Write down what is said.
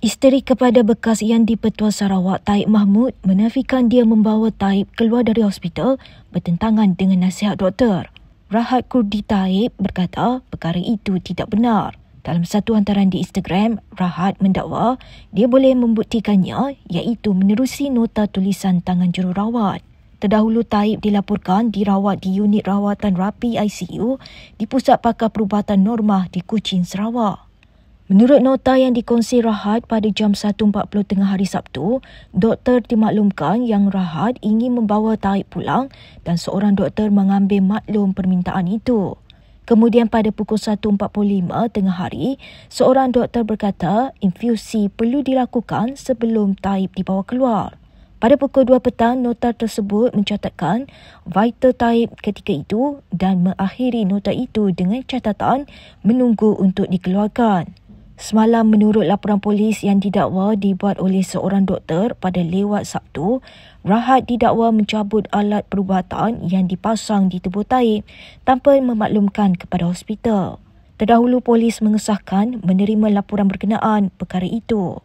Isteri kepada bekas yang di petua Sarawak Taib Mahmud menafikan dia membawa Taib keluar dari hospital bertentangan dengan nasihat doktor. Rahat Kurdi Taib berkata perkara itu tidak benar. Dalam satu hantaran di Instagram, Rahat mendakwa dia boleh membuktikannya iaitu menerusi nota tulisan tangan jururawat. Terdahulu Taib dilaporkan dirawat di unit rawatan rapi ICU di Pusat Pakar Perubatan Normah di Kuching, Sarawak. Menurut nota yang dikongsi Rahat pada jam 1.40 tengah hari Sabtu, doktor dimaklumkan yang Rahat ingin membawa Taib pulang dan seorang doktor mengambil maklum permintaan itu. Kemudian pada pukul 1.45 tengah hari, seorang doktor berkata infusi perlu dilakukan sebelum Taib dibawa keluar. Pada pukul 2 petang, nota tersebut mencatatkan vital Taib ketika itu dan mengakhiri nota itu dengan catatan menunggu untuk dikeluarkan. Semalam menurut laporan polis yang didakwa dibuat oleh seorang doktor pada lewat Sabtu, Rahat didakwa mencabut alat perubatan yang dipasang di tubuh taib tanpa memaklumkan kepada hospital. Terdahulu polis mengesahkan menerima laporan berkenaan perkara itu.